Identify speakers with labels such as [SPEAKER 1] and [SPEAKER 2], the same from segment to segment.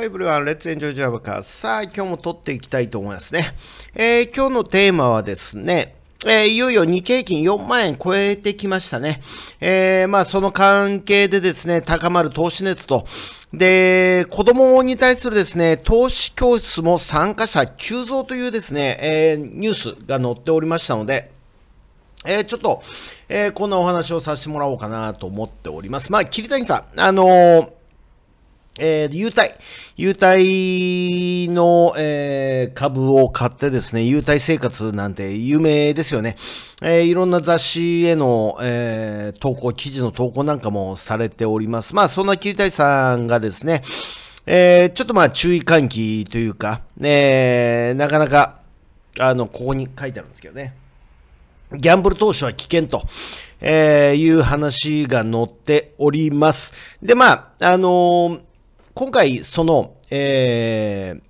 [SPEAKER 1] h e ブル o everyone, let's enjoy Java c r k さあ、今日も撮っていきたいと思いますね。えー、今日のテーマはですね、えー、いよいよ日経金4万円超えてきましたね。えー、まあその関係でですね、高まる投資熱と、で、子供に対するですね、投資教室も参加者急増というですね、えー、ニュースが載っておりましたので、えー、ちょっと、えー、こんなお話をさせてもらおうかなと思っております。まあ、桐谷さん、あのーえー、優待。優待の、えー、株を買ってですね、優待生活なんて有名ですよね。えー、いろんな雑誌への、えー、投稿、記事の投稿なんかもされております。まあ、そんな切りたいさんがですね、えー、ちょっとまあ注意喚起というか、えー、なかなか、あの、ここに書いてあるんですけどね。ギャンブル投資は危険と、えー、いう話が載っております。で、まあ、あのー今回、その、えー、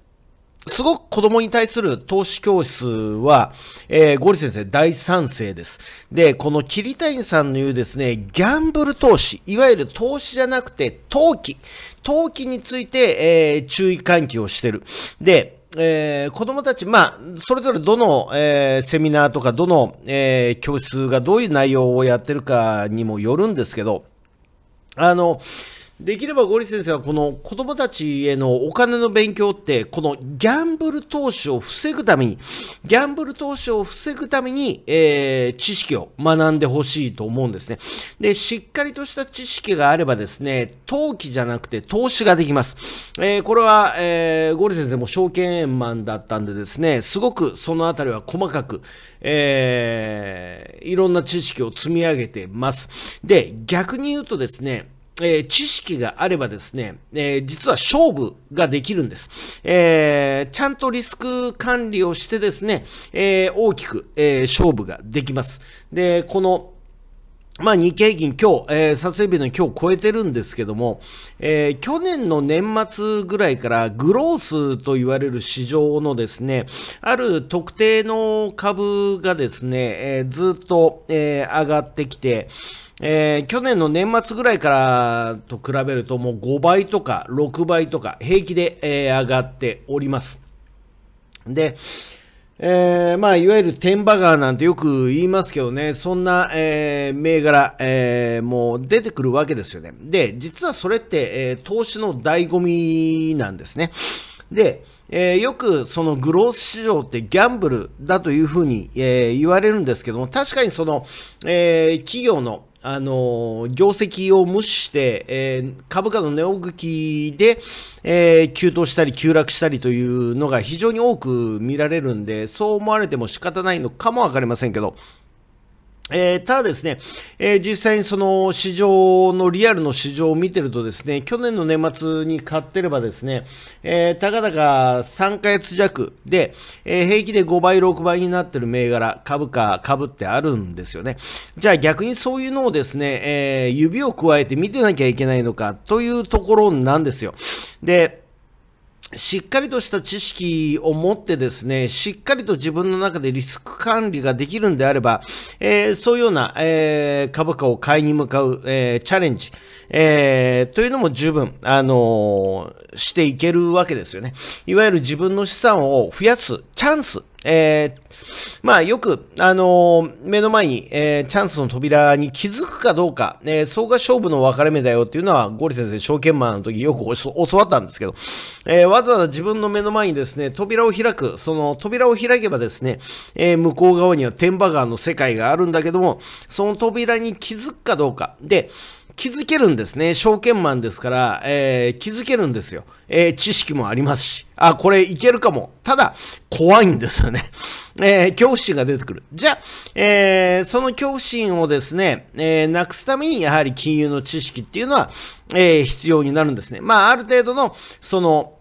[SPEAKER 1] すごく子供に対する投資教室は、えー、ゴリ先生大賛成です。で、この桐谷さんの言うですね、ギャンブル投資、いわゆる投資じゃなくて投機、投機について、えー、注意喚起をしてる。で、えー、子供たち、まあ、それぞれどの、えー、セミナーとか、どの、えー、教室がどういう内容をやってるかにもよるんですけど、あの、できればゴリ先生はこの子供たちへのお金の勉強ってこのギャンブル投資を防ぐためにギャンブル投資を防ぐために、えー、知識を学んでほしいと思うんですねでしっかりとした知識があればですね投機じゃなくて投資ができます、えー、これは、えー、ゴリ先生も証券マンだったんでですねすごくそのあたりは細かく、えー、いろんな知識を積み上げてますで逆に言うとですねえー、知識があればですね、えー、実は勝負ができるんです。えー、ちゃんとリスク管理をしてですね、え大きく、え勝負ができます。で、この、まあ、日経平均今日、えー、撮影日の今日超えてるんですけども、えー、去年の年末ぐらいからグロースと言われる市場のですね、ある特定の株がですね、えー、ずっと、え上がってきて、えー、去年の年末ぐらいからと比べるともう5倍とか6倍とか平気で、えー、上がっております。で、えー、まあ、いわゆる天馬川なんてよく言いますけどね、そんな、えー、銘柄、えー、もう出てくるわけですよね。で、実はそれって、え投資の醍醐味なんですね。で、えよくそのグロース市場ってギャンブルだというふうに、え言われるんですけども、確かにその、え企業のあの業績を無視して、えー、株価の値動きで、えー、急騰したり急落したりというのが非常に多く見られるんで、そう思われても仕方ないのかもわかりませんけど、えー、ただですね、えー、実際にその市場のリアルの市場を見てるとですね、去年の年末に買ってればですね、えー、たかだか3ヶ月弱で、え平気で5倍、6倍になってる銘柄、株価、株ってあるんですよね。じゃあ逆にそういうのをですね、え指を加えて見てなきゃいけないのかというところなんですよ。で、しっかりとした知識を持ってですね、しっかりと自分の中でリスク管理ができるんであれば、えー、そういうような、えー、株価を買いに向かう、えー、チャレンジ、えー、というのも十分、あのしていけるわけですよね。いわゆる自分の資産を増やすチャンスえー、まあよく、あのー、目の前に、えー、チャンスの扉に気づくかどうか、えうが勝負の分かれ目だよっていうのは、ゴリ先生、証券マンの時よく教わったんですけど、えわざわざ自分の目の前にですね、扉を開く、その扉を開けばですね、え向こう側には天馬川の世界があるんだけども、その扉に気づくかどうか。で、気づけるんですね。証券マンですから、えー、気づけるんですよ。えー、知識もありますし、あ、これいけるかも。ただ、怖いんですよね。えー、恐怖心が出てくる。じゃあ、えー、その恐怖心をですね、えー、なくすために、やはり金融の知識っていうのは、えー、必要になるんですね。まあ、ある程度の、その、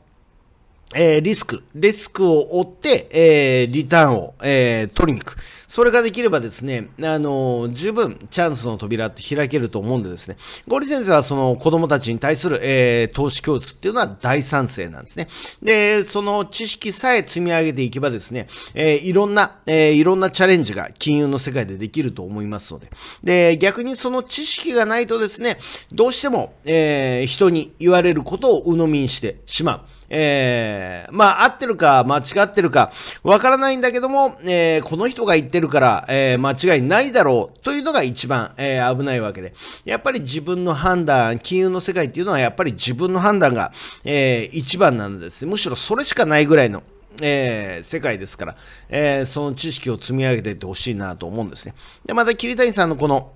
[SPEAKER 1] えー、リスク、リスクを追って、えー、リターンを、えー、取りに行く。それができればですね、あの、十分チャンスの扉って開けると思うんでですね、ゴリ先生はその子供たちに対する、えー、投資教室っていうのは大賛成なんですね。で、その知識さえ積み上げていけばですね、えー、いろんな、えー、いろんなチャレンジが金融の世界でできると思いますので、で、逆にその知識がないとですね、どうしても、えー、人に言われることを鵜呑みにしてしまう。えー、まあ、合ってるか間違ってるかわからないんだけども、えー、この人が言ってるから、えー、間違いないだろうというのが一番、えー、危ないわけで、やっぱり自分の判断、金融の世界っていうのはやっぱり自分の判断が、えー、一番なんですね。むしろそれしかないぐらいの。えー、世界ですから、えー、その知識を積み上げていってほしいなと思うんですね。で、また桐谷さんのこの、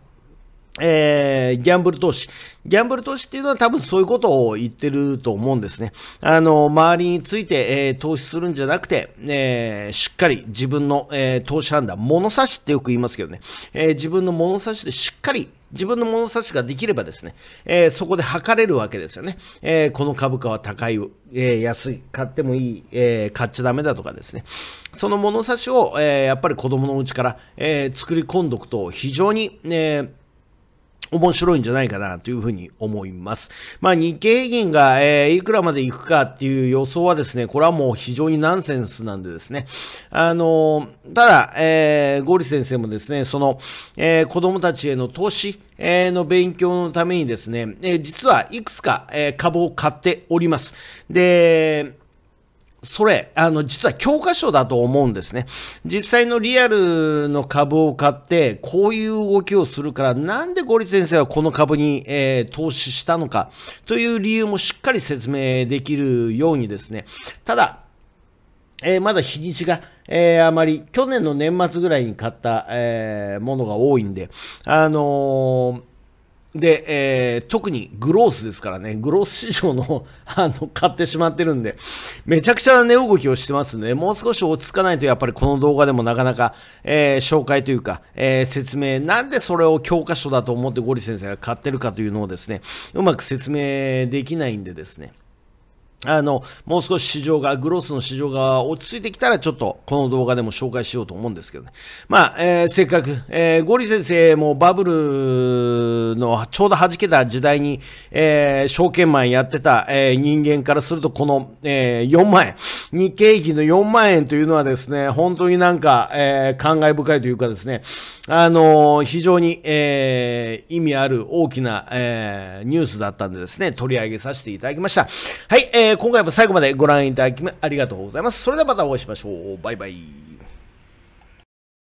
[SPEAKER 1] えー、ギャンブル投資。ギャンブル投資っていうのは多分そういうことを言ってると思うんですね。あの、周りについて、えー、投資するんじゃなくて、えー、しっかり自分の、えー、投資判断、物差しってよく言いますけどね、えー、自分の物差しでしっかり自分の物差しができればですね、えー、そこで測れるわけですよね。えー、この株価は高い、えー、安い、買ってもいい、え買っちゃダメだとかですね。その物差しを、えやっぱり子供のうちから、え作り込んどくと非常に、えー面白いんじゃないかなというふうに思います。まあ、日経平均が、えー、いくらまで行くかっていう予想はですね、これはもう非常にナンセンスなんでですね、あのー、ただ、えー、ゴリ先生もですね、その、えー、子供たちへの投資、えの勉強のためにですね、え実はいくつか、え株を買っております。で、それ、あの、実は教科書だと思うんですね。実際のリアルの株を買って、こういう動きをするから、なんでゴリ先生はこの株に、えー、投資したのか、という理由もしっかり説明できるようにですね。ただ、えー、まだ日にちが、えー、あまり、去年の年末ぐらいに買った、えものが多いんで、あので、えー、特にグロースですからね、グロース市場の あの、買ってしまってるんで、めちゃくちゃな値動きをしてますんで、もう少し落ち着かないと、やっぱりこの動画でもなかなか、えー、紹介というか、えー、説明、なんでそれを教科書だと思ってゴリ先生が買ってるかというのをですね、うまく説明できないんでですね、あの、もう少し市場が、グロスの市場が落ち着いてきたら、ちょっとこの動画でも紹介しようと思うんですけどね。まあ、えー、せっかく、えー、ゴリ先生もバブルのちょうど弾けた時代に、えー、証券マンやってた、えー、人間からすると、この、えー、4万円、日経費の4万円というのはですね、本当になんか、えー、感慨深いというかですね、あのー、非常に、えー、意味ある大きな、えー、ニュースだったんでですね、取り上げさせていただきました。はい、えーえ今回も最後までご覧いただきありがとうございます。それではまたお会いしましょう。バイバイ。